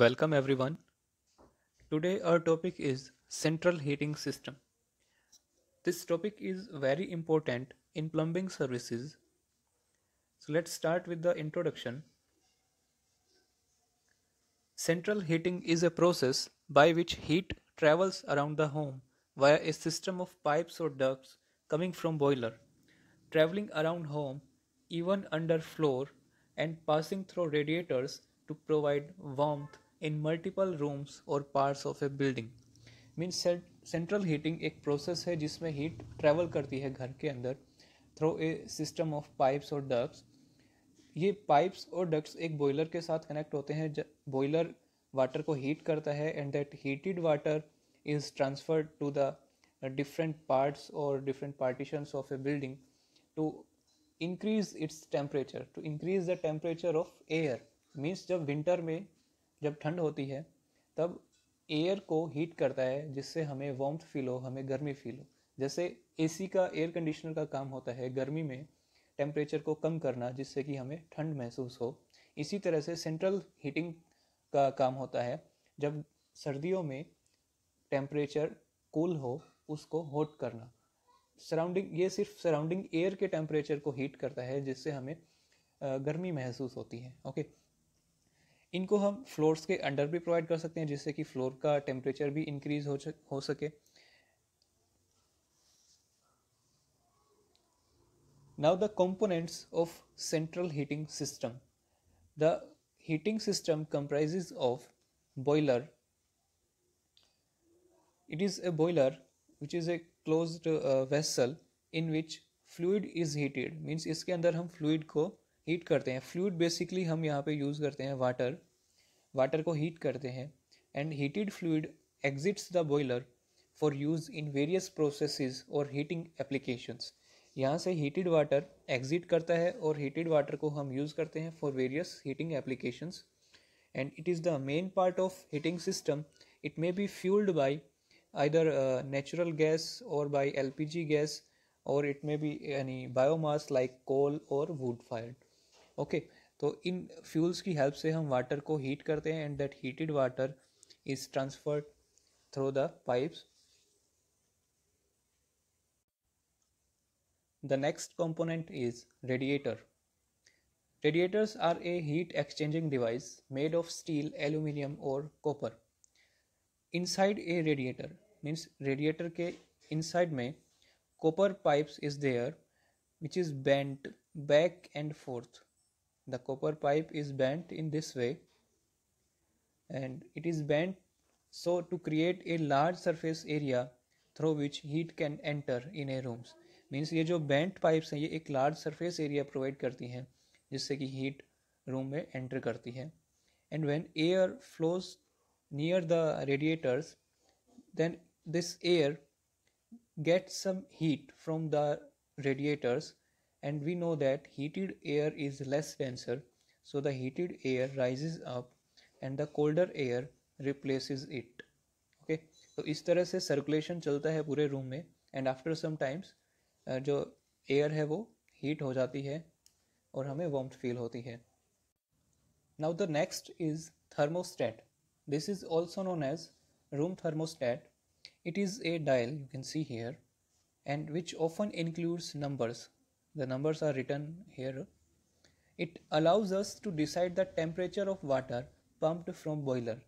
Welcome everyone. Today our topic is central heating system. This topic is very important in plumbing services. So let's start with the introduction. Central heating is a process by which heat travels around the home via a system of pipes or ducts coming from boiler, traveling around home even under floor and passing through radiators to provide warmth in multiple rooms और parts of a building means central heating एक process है जिसमें heat travel करती है घर के अंदर through a system of pipes और डक्ट्स ये पाइप्स और डक्ट्स एक बॉयलर के साथ कनेक्ट होते हैं बॉयलर वाटर को हीट करता है and that heated water is transfer to the different parts और different partitions of a building to increase its temperature to increase the temperature of air means जब winter में जब ठंड होती है तब एयर को हीट करता है जिससे हमें वॉम्थ फील हो हमें गर्मी फील हो जैसे एसी का एयर कंडीशनर का काम होता है गर्मी में टेम्परेचर को कम करना जिससे कि हमें ठंड महसूस हो इसी तरह से सेंट्रल हीटिंग का काम होता है जब सर्दियों में टेम्परेचर कूल हो उसको हॉट करना सराउंडिंग ये सिर्फ सराउंडिंग एयर के टेम्परेचर को हीट करता है जिससे हमें गर्मी महसूस होती है ओके इनको हम फ्लोर्स के अंडर भी प्रोवाइड कर सकते हैं जिससे कि फ्लोर का टेम्परेचर भी इंक्रीज हो हो सके now the components of central heating system the heating system comprise of boiler it is a boiler which is a close vessel in which fluid is heated means इसके अंदर हम fluid को heat करते हैं fluid basically हम यहाँ पे use करते हैं वाटर वाटर को हीट करते हैं and heated fluid exits the boiler for use in various processes और हीटिंग एप्लीकेशंस यहाँ से हीटेड वाटर एग्जिट करता है और हीटेड वाटर को हम यूज़ करते हैं for various heating applications and it is the main part of heating system it may be fuelled by either natural gas और by L P G gas और it may be यानी biomass like coal और wood fired okay तो इन fuels की help से हम water को heat करते हैं and that heated water is transferred through the pipes the next component is radiator radiators are a heat exchanging device made of steel aluminium और copper inside a radiator means radiator के inside में copper pipes is there which is bent back and forth the copper pipe is bent in this way and it is bent so to create a large surface area through which heat can enter in a rooms means ये जो bent pipes हैं ये एक large surface area provide करती हैं जिससे कि heat room में एंटर करती है and when air flows near the radiators then this air get some heat from the radiators and we know that heated air is less denser so the heated air rises up and the colder air replaces it okay? so इस तरह से circulation चलता है पूरे room में and after some times जो air है वो हीट हो जाती है और हमें वार्म फील होती है now the next is thermostat this is also known as room thermostat it is a dial you can see here and which often includes numbers the numbers are written here it allows us to decide the temperature of water pumped from boiler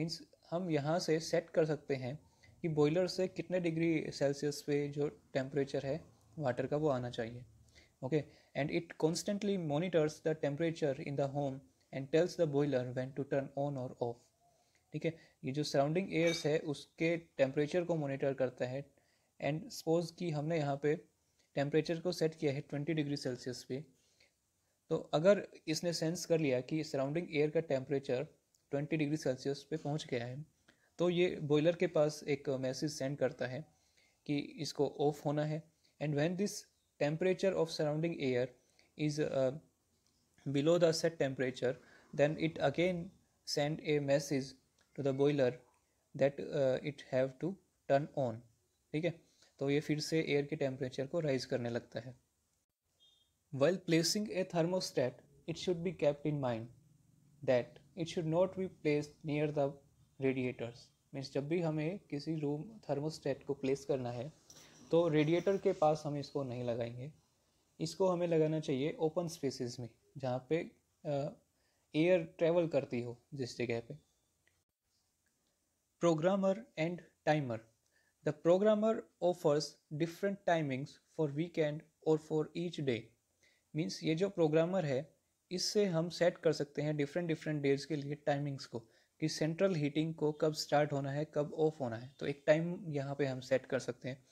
means हम यहाँ से set कर सकते हैं कि boiler से कितने degree Celsius पे जो टेम्परेचर है वाटर का वो आना चाहिए okay and it constantly monitors the temperature in the home and tells the boiler when to turn on और ऑफ ठीक है ये जो सराउंडिंग एयर्स है उसके टेम्परेचर को मोनिटर करता है एंड सपोज कि हमने यहाँ पे टेम्परेचर को सेट किया है ट्वेंटी डिग्री सेल्सियस पे तो अगर इसने सेंस कर लिया कि सराउंडिंग एयर का टेम्परेचर ट्वेंटी डिग्री सेल्सियस पे पहुंच गया है तो ये बॉयलर के पास एक मैसेज सेंड करता है कि इसको ऑफ होना है and when this temperature of surrounding air is below the set temperature then it again send a message to the boiler that it have to turn on ठीक है तो ये फिर से एयर के टेम्परेचर को राइज करने लगता है well placing a thermostat it should be kept in mind that it should not be placed near the radiators means जब भी हमें किसी रूम थर्मोस्टेट को प्लेस करना है तो रेडिएटर के पास हम इसको नहीं लगाएंगे इसको हमें लगाना चाहिए ओपन स्पेसिस में जहाँ पे एयर ट्रेवल करती हो जिस जगह पे programmer and timer The programmer offers different timings for weekend और for each day. मीन्स ये जो प्रोग्रामर है इससे हम सेट कर सकते हैं डिफरेंट डिफरेंट डेज के लिए टाइमिंग्स को कि सेंट्रल हीटिंग को कब स्टार्ट होना है कब ऑफ होना है तो एक टाइम यहाँ पे हम सेट कर सकते हैं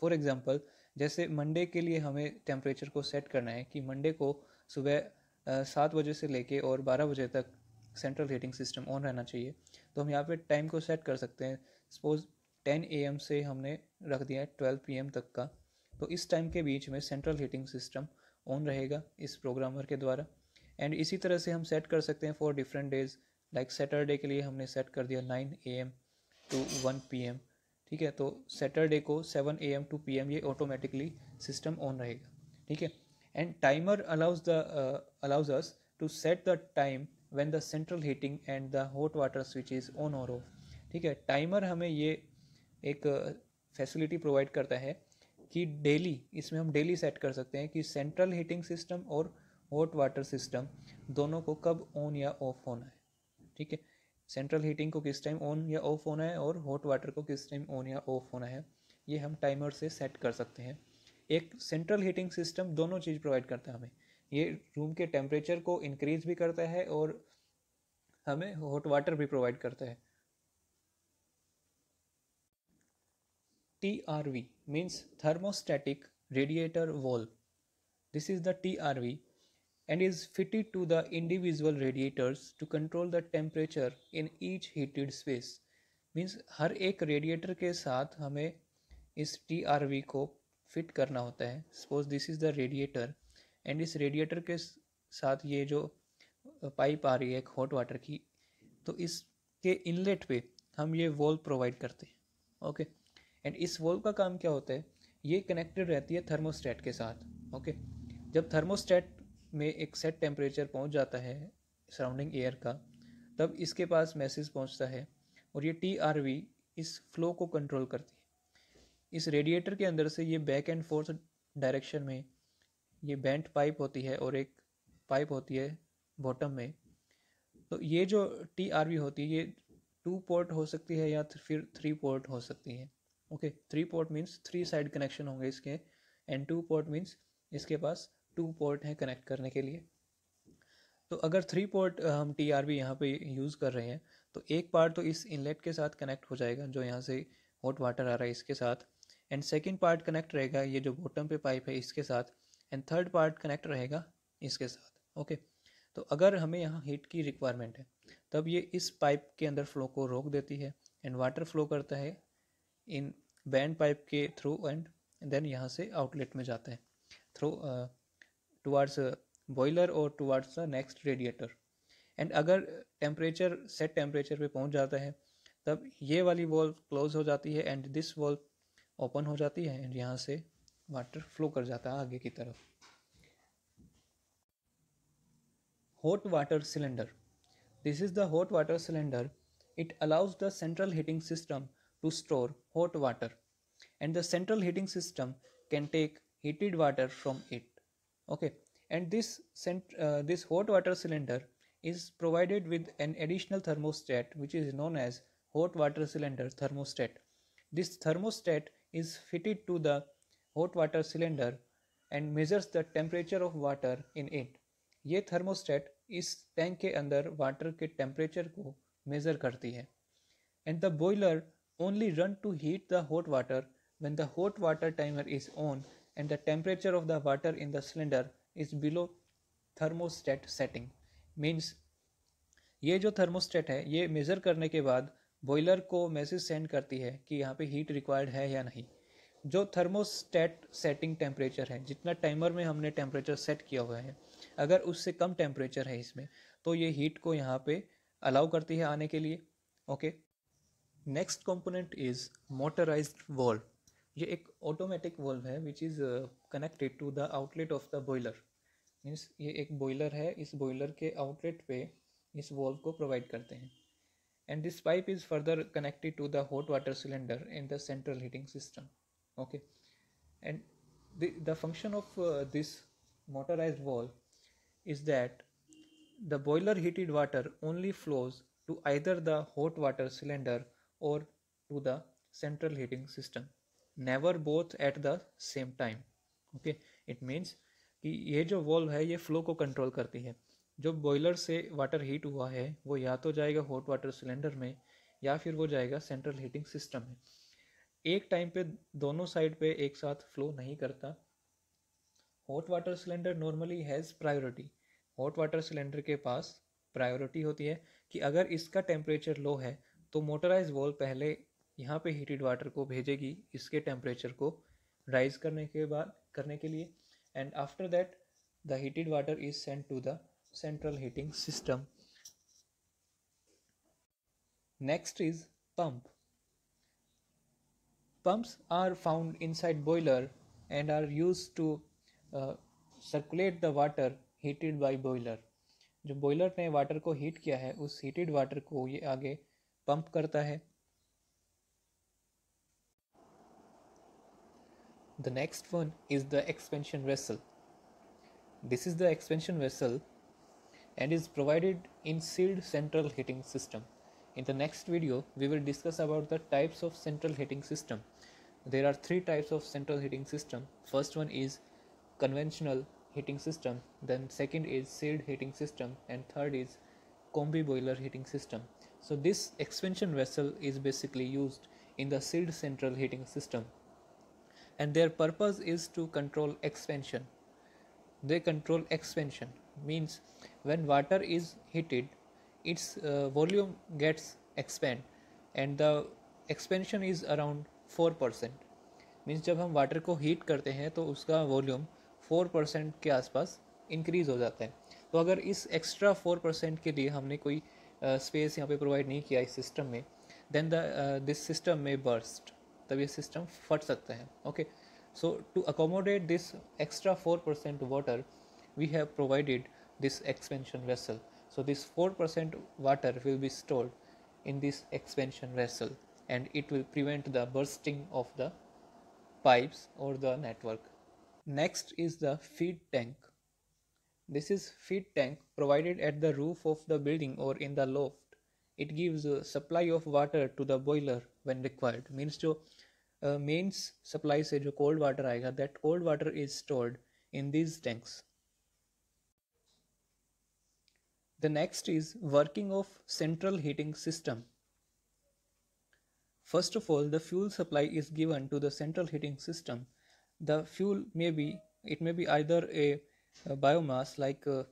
फॉर एग्जांपल जैसे मंडे के लिए हमें टेम्परेचर को सेट करना है कि मंडे को सुबह सात बजे से लेके और बारह बजे तक सेंट्रल हीटिंग सिस्टम ऑन रहना चाहिए तो हम यहाँ पे टाइम को सेट कर सकते हैं सपोज टेन एम से हमने रख दिया है पी एम तक का तो इस टाइम के बीच में सेंट्रल हीटिंग सिस्टम ऑन रहेगा इस प्रोग्रामर के द्वारा एंड इसी तरह से हम सेट कर सकते हैं for different days like Saturday के लिए हमने सेट कर दिया nine A M to one P M ठीक है तो सैटरडे को seven A M to P M ये ऑटोमेटिकली सिस्टम ऑन रहेगा ठीक है and timer allows the allows us to set the time when the central heating and the hot water switch is on और off ठीक है timer हमें ये एक फैसिलिटी प्रोवाइड करता है कि डेली इसमें हम डेली सेट कर सकते हैं कि सेंट्रल हीटिंग सिस्टम और हॉट वाटर सिस्टम दोनों को कब ऑन या ऑफ होना है ठीक है सेंट्रल हीटिंग को किस टाइम ऑन या ऑफ होना है और हॉट वाटर को किस टाइम ऑन या ऑफ होना है ये हम टाइमर से सेट कर सकते हैं एक सेंट्रल हीटिंग सिस्टम दोनों चीज़ प्रोवाइड करता है हमें ये रूम के टेम्परेचर को इंक्रीज भी करता है और हमें हॉट वाटर भी प्रोवाइड करता है TRV means thermostatic radiator valve. This is the TRV and is fitted to the individual radiators to control the temperature in each heated space. Means हर एक रेडिएटर के साथ हमें इस टी को फिट करना होता है suppose this is the radiator and इस रेडिएटर के साथ ये जो पाइप आ रही है एक हॉट वाटर की तो इसके इनलेट पे हम ये वॉल प्रोवाइड करते हैं ओके okay? एंड इस वॉल्व का काम क्या होता है ये कनेक्टेड रहती है थर्मोस्टेट के साथ ओके जब थर्मोस्टेट में एक सेट टेम्परेचर पहुंच जाता है सराउंडिंग एयर का तब इसके पास मैसेज पहुंचता है और ये टी आर वी इस फ्लो को कंट्रोल करती है इस रेडिएटर के अंदर से ये बैक एंड फोर्थ डायरेक्शन में ये बेंट पाइप होती है और एक पाइप होती है बॉटम में तो ये जो टी आर वी होती है ये टू पोर्ट हो सकती है या फिर थ्री पोर्ट हो सकती है okay three port means three side connection होंगे इसके एंड टू पोर्ट मीन्स इसके पास टू पोर्ट हैं कनेक्ट करने के लिए तो अगर थ्री पोर्ट हम टी आर बी यहाँ पर यूज़ कर रहे हैं तो एक पार्ट तो इस इनलेट के साथ कनेक्ट हो जाएगा जो यहाँ से हॉट वाटर आ रहा है इसके साथ एंड सेकेंड पार्ट कनेक्ट रहेगा ये जो बॉटम पे पाइप है इसके साथ एंड थर्ड पार्ट कनेक्ट रहेगा इसके साथ ओके तो अगर हमें यहाँ हीट की रिक्वायरमेंट है तब ये इस पाइप के अंदर फ्लो को रोक देती है एंड वाटर फ्लो करता है इन बैंड पाइप के थ्रू एंड देन यहाँ से आउटलेट में जाते हैं थ्रू टुवार्ड्स बॉयलर और towards the next radiator and अगर टेम्परेचर सेट टेम्परेचर पे पहुँच जाता है तब ये वाली वॉल्व क्लोज हो जाती है एंड दिस वॉल्व ओपन हो जाती है एंड यहाँ से वाटर फ्लो कर जाता है आगे की तरफ hot water cylinder this is the hot water cylinder it allows the central heating system to store hot water and the central heating system can take heated water from it okay and this cent- uh, this hot water cylinder is provided with an additional thermostat which is known as hot water cylinder thermostat this thermostat is fitted to the hot water cylinder and measures the temperature of water in it Ye thermostat is tank ke andar water ke temperature ko measure करती hai. And the boiler only run to heat the hot water when the hot water timer is on and the temperature of the water in the cylinder is below thermostat setting means ये जो thermostat है ये measure करने के बाद boiler को message send करती है कि यहाँ पे हीट रिक्वायर्ड है या नहीं जो थर्मोस्टेट सेटिंग टेम्परेचर है जितना टाइमर में हमने टेम्परेचर सेट किया हुआ है अगर उससे कम टेम्परेचर है इसमें तो ये हीट को यहाँ पे अलाउ करती है आने के लिए okay okay? Next component is motorize valve ये एक ऑटोमेटिक वॉल्व है which is connected to the outlet of the boiler means ये एक बॉयलर है इस बॉयलर के आउटलेट पे इस वॉल्व को प्रोवाइड करते हैं and this pipe is further connected to the hot water cylinder in the central heating system okay and the, the function of uh, this motorized valve is that the boiler heated water only flows to either the hot water cylinder or to the central heating system never both at the same time okay it means कि ये जो valve है ये flow को control करती है जो boiler से वाटर हीट हुआ है वो या तो जाएगा हॉट वाटर सिलेंडर में या फिर वो जाएगा सेंट्रल हीटिंग सिस्टम में एक टाइम पे दोनों साइड पे एक साथ फ्लो नहीं करता hot water cylinder normally has priority hot water cylinder के पास प्रायोरिटी होती है कि अगर इसका टेम्परेचर लो है तो मोटराइज वॉल पहले यहाँ पे हीटेड वाटर को भेजेगी इसके टेम्परेचर को राइज करने के बाद करने के लिए and after that the heated water is sent to the central heating system next is pump pumps are found inside boiler and are use to circulate the water heated by boiler जो boiler ने water को heat किया है उस heated water को ये आगे The next one is the expansion vessel. This is the expansion vessel and is provided in sealed central heating system. In the next video, we will discuss about the types of central heating system. There are three types of central heating system. First one is conventional heating system, then second is sealed heating system and third is combi boiler heating system. So this expansion vessel is basically used in the sealed central heating system and their purpose is to control expansion. They control expansion means when water is heated its uh, volume gets expand and the expansion is around 4% means जब हम water को heat करते हैं तो उसका volume 4% के आसपास increase हो जाता है तो अगर इस एक्स्ट्रा 4% के लिए हमने कोई स्पेस uh, यहाँ पे प्रोवाइड नहीं किया इस सिस्टम में देन द दिस सिस्टम में बर्स्ट तब ये सिस्टम फट सकता है okay so to accommodate this extra four percent water we have provided this expansion vessel. So this 4% water will be stored in this expansion vessel and it will prevent the bursting of the pipes or the network. Next is the feed tank. This is feed tank provided at the roof of the building or in the loft. It gives a supply of water to the boiler when required. Means जो mains supply से जो cold water आएगा That cold water is stored in these tanks. The next is working of central heating system. First of all, the fuel supply is given to the central heating system. The fuel may be it may be either a uh, biomass like uh,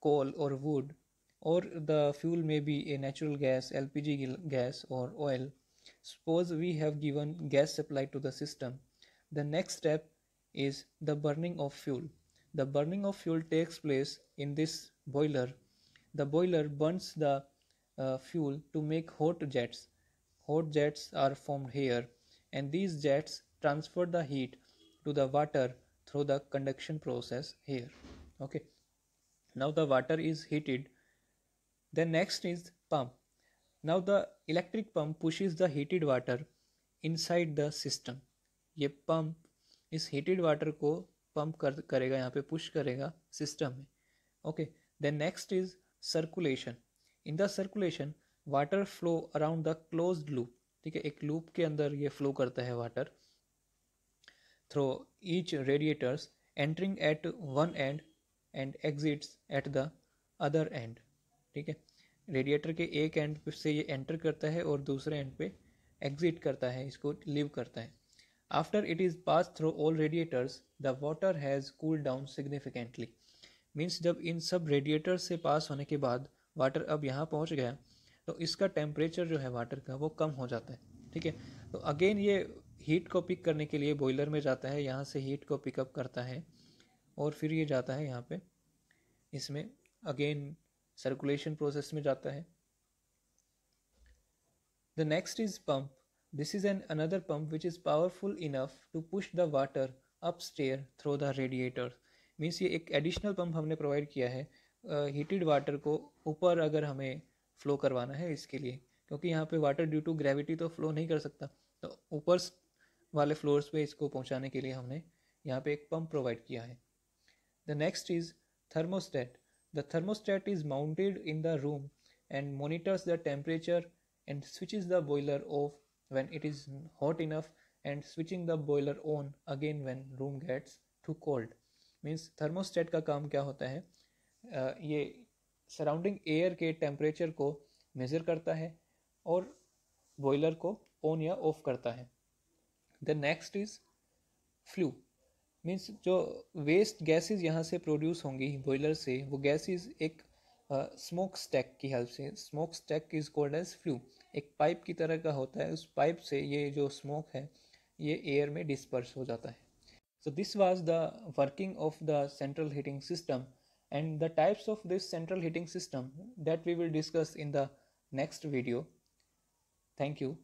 coal or wood or the fuel may be a natural gas lpg gas or oil suppose we have given gas supply to the system the next step is the burning of fuel the burning of fuel takes place in this boiler the boiler burns the uh, fuel to make hot jets hot jets are formed here and these jets transfer the heat to the water through the conduction process here okay now the water is heated then next is pump now the electric pump pushes the heated water inside the system ये pump इस heated water को pump कर करेगा यहाँ पे push करेगा system में okay then next is circulation in the circulation water flow around the closed loop ठीक है एक loop के अंदर ये flow करता है water through each radiators entering at one end and exits at the other end ठीक है रेडिएटर के एक एंड से ये एंटर करता है और दूसरे एंड पे एग्जिट करता है इसको लिव करता है after it is pass through all radiators the water has cool down significantly means जब इन सब रेडिएटर से पास होने के बाद वाटर अब यहाँ पहुँच गया तो इसका टेम्परेचर जो है वाटर का वो कम हो जाता है ठीक है तो अगेन ये हीट को पिक करने के लिए बॉयलर में जाता है यहाँ से हीट को पिकअप करता है और फिर ये जाता है यहाँ पे इसमें अगेन सर्कुलेशन प्रोसेस में जाता है the next is pump this is an another pump which is powerful enough to push the water up stair through the radiator means ये एक एडिशनल पंप हमने प्रोवाइड किया है हीटेड uh, वाटर को ऊपर अगर हमें फ्लो करवाना है इसके लिए क्योंकि यहाँ पे वाटर ड्यू टू ग्रेविटी तो फ्लो नहीं कर सकता तो ऊपर वाले फ्लोर्स पे इसको पहुंचाने के लिए हमने यहाँ पे एक पंप प्रोवाइड किया है the next is thermostat the thermostat is mounted in the room and monitors the temperature and switch is the boiler off when it is hot enough and switching the boiler on again when room gets too cold means thermostat का काम क्या होता है uh, ये surrounding air के temperature को measure करता है और बॉयलर को ऑन या ऑफ करता है the next is flue means जो वेस्ट गैसेस यहाँ से प्रोड्यूस होंगी बॉयलर से वो गैसेस एक स्मोक स्टैक की हेल्प से smoke stack is called as flue एक पाइप की तरह का होता है उस पाइप से ये जो स्मोक है ये एयर में डिस्पर्स हो जाता है so this was the working of the central heating system and the types of this central heating system that we will discuss in the next video thank you